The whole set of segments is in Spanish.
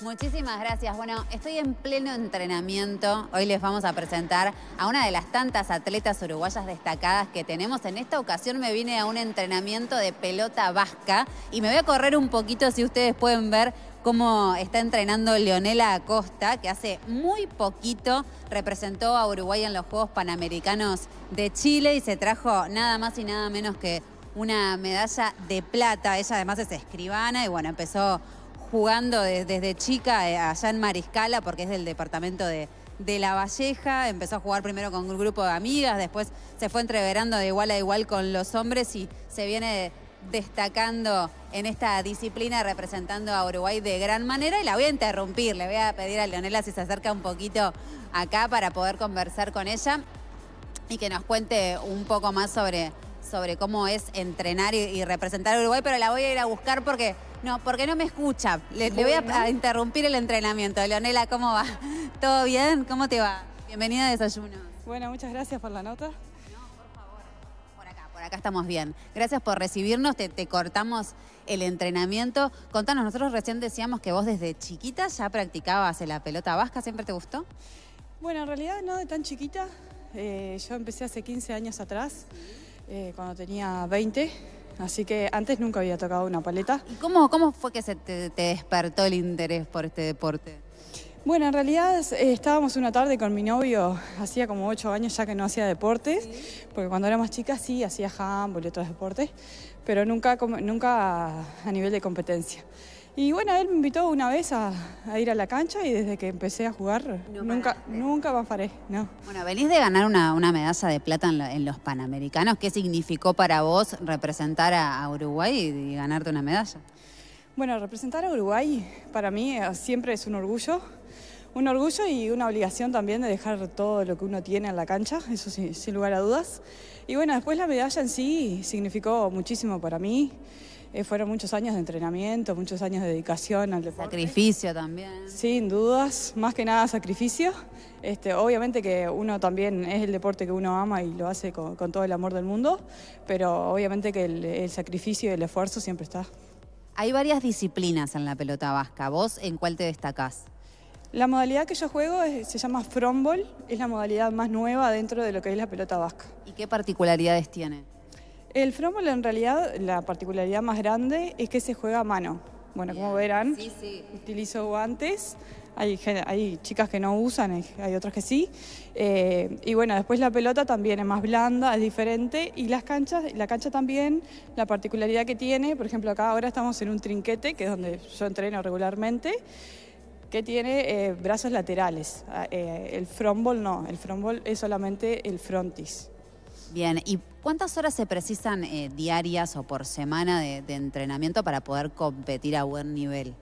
Muchísimas gracias. Bueno, estoy en pleno entrenamiento. Hoy les vamos a presentar a una de las tantas atletas uruguayas destacadas que tenemos. En esta ocasión me vine a un entrenamiento de pelota vasca y me voy a correr un poquito si ustedes pueden ver cómo está entrenando Leonela Acosta, que hace muy poquito representó a Uruguay en los Juegos Panamericanos de Chile y se trajo nada más y nada menos que una medalla de plata. Ella además es escribana y bueno, empezó jugando desde chica eh, allá en Mariscala, porque es del departamento de, de La Valleja, empezó a jugar primero con un grupo de amigas, después se fue entreverando de igual a igual con los hombres y se viene destacando en esta disciplina representando a Uruguay de gran manera y la voy a interrumpir, le voy a pedir a Leonela si se acerca un poquito acá para poder conversar con ella y que nos cuente un poco más sobre, sobre cómo es entrenar y representar a Uruguay, pero la voy a ir a buscar porque no, porque no me escucha. Le, voy a, interrumpir el entrenamiento. Leonela, ¿cómo va? ¿Todo bien? ¿Cómo te va? Bienvenida a Desayuno. Bueno, muchas gracias por la nota. No, por favor. Por acá, por acá estamos bien. Gracias por recibirnos, te, cortamos el entrenamiento. Contanos, nosotros recién decíamos que vos desde chiquita ya practicabas en la pelota vasca, ¿siempre te gustó? Bueno, en realidad no de tan chiquita. Eh, yo empecé hace 15 años atrás, eh, cuando tenía 20. Así que antes nunca había tocado una paleta. ¿Y cómo, cómo fue que se te, despertó el interés por este deporte? Bueno, en realidad eh, estábamos una tarde con mi novio, hacía como ocho años ya que no hacía deportes, porque cuando era más chica sí hacía handball y otros deportes, pero nunca, nunca a nivel de competencia. Y bueno, él me invitó una vez a, ir a la cancha y desde que empecé a jugar nunca, nunca más paré, no. Bueno, venís de ganar una, una medalla de plata en, los Panamericanos. ¿Qué significó para vos representar a, Uruguay y, ganarte una medalla? Bueno, representar a Uruguay para mí eh, siempre es un orgullo. Un orgullo y una obligación también de dejar todo lo que uno tiene en la cancha, eso sin lugar a dudas. Y bueno, después la medalla en sí significó muchísimo para mí. Eh, fueron muchos años de entrenamiento, muchos años de dedicación al deporte. Sacrificio también. Sin dudas, más que nada sacrificio. Este, obviamente que uno también es el deporte que uno ama y lo hace con, todo el amor del mundo, pero obviamente que el, sacrificio y el esfuerzo siempre está. Hay varias disciplinas en la pelota vasca. ¿Vos en cuál te destacás? La modalidad que yo juego se llama frontball, es la modalidad más nueva dentro de lo que es la pelota vasca. ¿Y qué particularidades tiene? El frontball en realidad, la particularidad más grande es que se juega a mano. Bueno, como verán, utilizo guantes. Hay, hay, chicas que no usan, hay otras que sí. Eh, y bueno, después la pelota también es más blanda, es diferente. Y las canchas, la cancha también, la particularidad que tiene, por ejemplo, acá ahora estamos en un trinquete, que es donde yo entreno regularmente, que tiene eh, brazos laterales. Ah, eh, el frontball no, el frontball es solamente el frontis. Bien, ¿y cuántas horas se precisan eh, diarias o por semana de, entrenamiento para poder competir a buen nivel?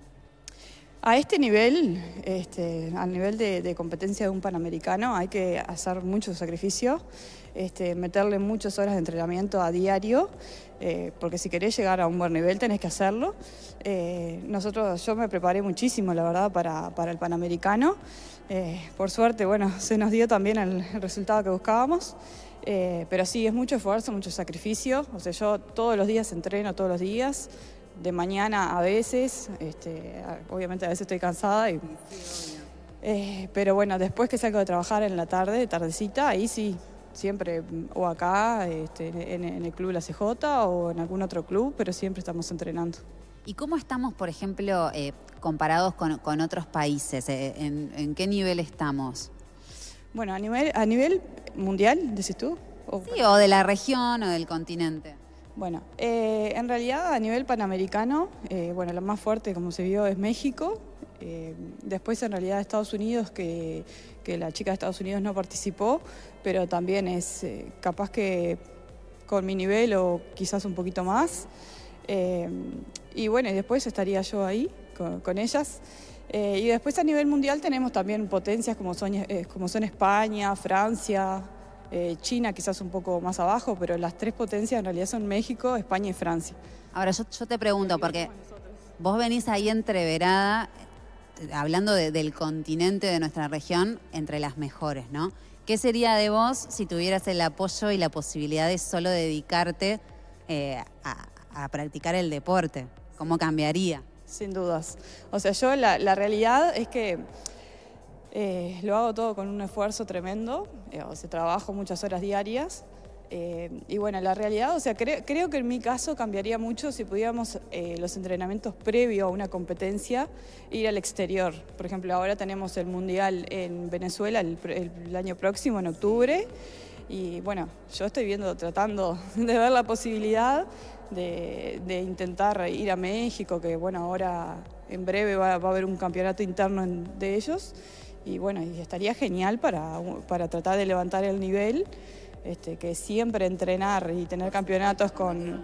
A este nivel, este, al nivel de, competencia de un panamericano, hay que hacer mucho sacrificio, este, meterle muchas horas de entrenamiento a diario, eh, porque si querés llegar a un buen nivel tenés que hacerlo. Eh, nosotros, yo me preparé muchísimo, la verdad, para, para el panamericano. por suerte, bueno, se nos dio también el resultado que buscábamos. Eh, pero sí, es mucho esfuerzo, mucho sacrificio. O sea, yo todos los días entreno, todos los días, de mañana a veces. Este, obviamente a veces estoy cansada. Y, eh, pero bueno, después que salgo de trabajar en la tarde, tardecita, ahí sí, siempre mm, o acá, este, en, el club La CJ o en algún otro club, pero siempre estamos entrenando. ¿Y cómo estamos, por ejemplo, eh, comparados con, otros países? ¿En, ¿En, qué nivel estamos? Bueno, a nivel, a nivel mundial, dices tú? ¿O sí, o de la región o del continente. Bueno, eh, en realidad a nivel panamericano, eh, bueno, lo más fuerte como se vio es México. Eh, después en realidad Estados Unidos, que, la chica de Estados Unidos no participó, pero también es capaz que con mi nivel o quizás un poquito más. y bueno, y después estaría yo ahí con ellas. Eh, y después a nivel mundial tenemos también potencias como son, eh, España, Francia, eh, China quizás un poco más abajo, pero las tres potencias en realidad son México, España y Francia. Ahora yo, te pregunto, porque vos venís ahí entreverada, hablando del continente de nuestra región, entre las mejores, ¿no? ¿Qué sería de vos si tuvieras el apoyo y la posibilidad de solo dedicarte a practicar el deporte? ¿Cómo cambiaría? sin dudas. O sea, yo la, realidad es que eh, lo hago todo con un esfuerzo tremendo, eh, o sea, trabajo muchas horas diarias. Eh, y bueno, la realidad, o sea, creo que en mi caso cambiaría mucho si pudiéramos los entrenamientos previo a una competencia ir al exterior. Por ejemplo, ahora tenemos el Mundial en Venezuela el año próximo, en octubre. Y bueno, yo estoy viendo, tratando de ver la posibilidad de, intentar ir a México, que bueno, ahora en breve va, a haber un campeonato interno de ellos. Y bueno, y estaría genial para, para tratar de levantar el nivel, este, que siempre entrenar y tener campeonatos con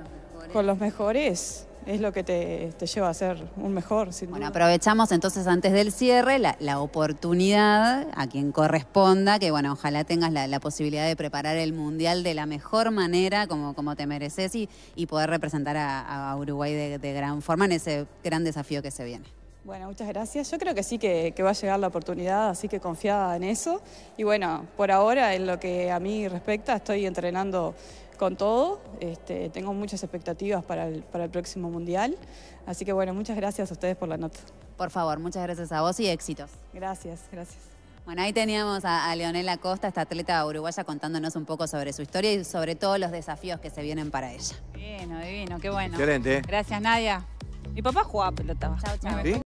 con los mejores es lo que te, lleva a ser un mejor. bueno, aprovechamos entonces antes del cierre la, la, oportunidad a quien corresponda, que bueno, ojalá tengas la, posibilidad de preparar el Mundial de la mejor manera, como, como te mereces, y, y poder representar a, Uruguay de gran forma en ese gran desafío que se viene. Bueno, muchas gracias. Yo creo que sí que, va a llegar la oportunidad, así que confiada en eso. Y bueno, por ahora, en lo que a mí respecta, estoy entrenando con todo. Este, tengo muchas expectativas para el, próximo Mundial. Así que bueno, muchas gracias a ustedes por la nota. Por favor, muchas gracias a vos y éxitos. Gracias, gracias. Bueno, ahí teníamos a, Leonel Leonela Costa, esta atleta uruguaya, contándonos un poco sobre su historia y sobre todos los desafíos que se vienen para ella. Bien, divino, qué bueno. Excelente. Gracias, Nadia. Mi papá jugaba pelota. Chao, chao.